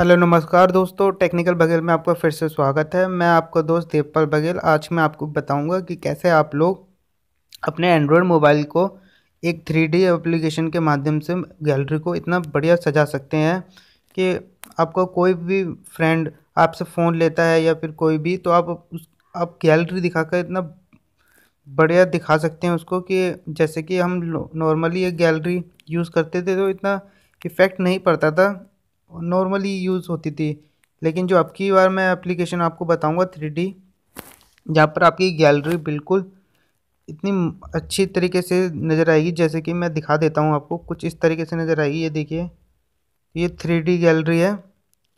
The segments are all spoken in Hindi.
हेलो नमस्कार दोस्तों टेक्निकल बघेल में आपका फिर से स्वागत है मैं आपका दोस्त देवपाल बघेल आज मैं आपको बताऊंगा कि कैसे आप लोग अपने एंड्रॉयड मोबाइल को एक थ्री डी एप्लीकेशन के माध्यम से गैलरी को इतना बढ़िया सजा सकते हैं कि आपका कोई भी फ्रेंड आपसे फ़ोन लेता है या फिर कोई भी तो आप उस आप गैलरी दिखाकर इतना बढ़िया दिखा सकते हैं उसको कि जैसे कि हम नॉर्मली ये गैलरी यूज़ करते थे तो इतना इफ़ेक्ट नहीं पड़ता था नॉर्मली यूज़ होती थी लेकिन जो अब की बार मैं एप्लीकेशन आपको बताऊंगा थ्री डी जहाँ पर आपकी गैलरी बिल्कुल इतनी अच्छी तरीके से नज़र आएगी जैसे कि मैं दिखा देता हूँ आपको कुछ इस तरीके से नज़र आएगी ये देखिए ये थ्री डी गैलरी है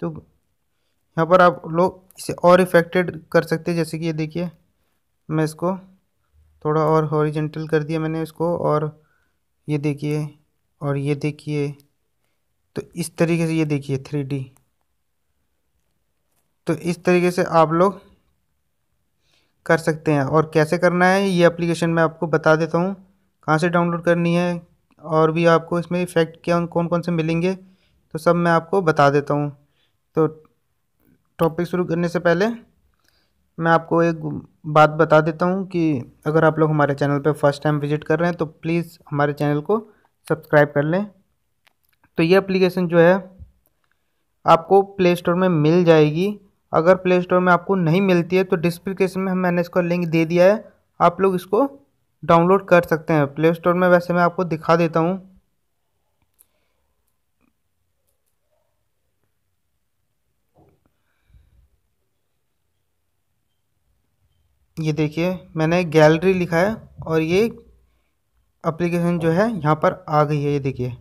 तो यहाँ पर आप लोग इसे और इफेक्टेड कर सकते हैं जैसे कि ये देखिए मैं इसको थोड़ा और हॉरिजेंटल कर दिया मैंने इसको और ये देखिए और ये देखिए तो इस तरीके से ये देखिए थ्री डी तो इस तरीके से आप लोग कर सकते हैं और कैसे करना है ये एप्लीकेशन मैं आपको बता देता हूँ कहाँ से डाउनलोड करनी है और भी आपको इसमें इफ़ेक्ट क्या कौन कौन से मिलेंगे तो सब मैं आपको बता देता हूँ तो टॉपिक शुरू करने से पहले मैं आपको एक बात बता देता हूँ कि अगर आप लोग हमारे चैनल पर फर्स्ट टाइम विजिट कर रहे हैं तो प्लीज़ हमारे चैनल को सब्सक्राइब कर लें तो ये एप्लीकेशन जो है आपको प्ले स्टोर में मिल जाएगी अगर प्ले स्टोर में आपको नहीं मिलती है तो डिस्प्लिकेशन में मैंने इसका लिंक दे दिया है आप लोग इसको डाउनलोड कर सकते हैं प्ले स्टोर में वैसे मैं आपको दिखा देता हूँ ये देखिए मैंने गैलरी लिखा है और ये एप्लीकेशन जो है यहाँ पर आ गई है ये देखिए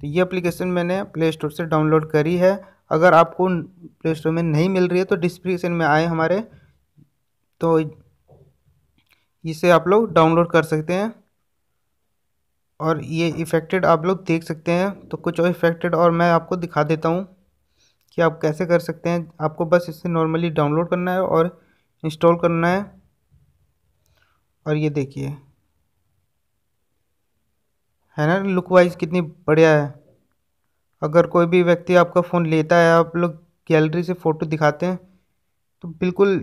तो ये एप्लीकेशन मैंने प्ले स्टोर से डाउनलोड करी है अगर आपको प्ले स्टोर में नहीं मिल रही है तो डिस्क्रिप्शन में आए हमारे तो इसे आप लोग डाउनलोड कर सकते हैं और ये इफेक्टेड आप लोग देख सकते हैं तो कुछ और इफेक्टेड और मैं आपको दिखा देता हूँ कि आप कैसे कर सकते हैं आपको बस इसे नॉर्मली डाउनलोड करना है और इंस्टॉल करना है और ये देखिए है ना लुक वाइज कितनी बढ़िया है अगर कोई भी व्यक्ति आपका फ़ोन लेता है आप लोग गैलरी से फ़ोटो दिखाते हैं तो बिल्कुल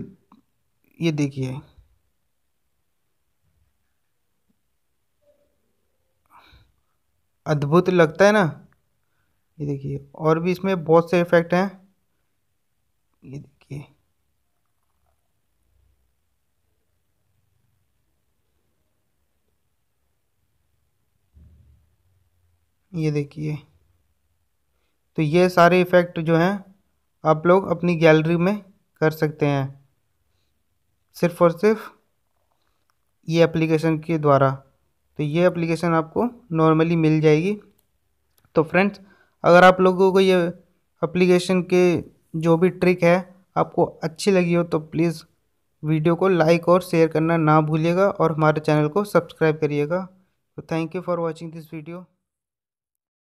ये देखिए अद्भुत लगता है ना ये देखिए और भी इसमें बहुत से इफ़ेक्ट हैं ये ये देखिए तो ये सारे इफ़ेक्ट जो हैं आप लोग अपनी गैलरी में कर सकते हैं सिर्फ़ और सिर्फ ये एप्लीकेशन के द्वारा तो ये एप्लीकेशन आपको नॉर्मली मिल जाएगी तो फ्रेंड्स अगर आप लोगों को ये एप्लीकेशन के जो भी ट्रिक है आपको अच्छी लगी हो तो प्लीज़ वीडियो को लाइक और शेयर करना ना भूलिएगा और हमारे चैनल को सब्सक्राइब करिएगा तो thank you for watching this video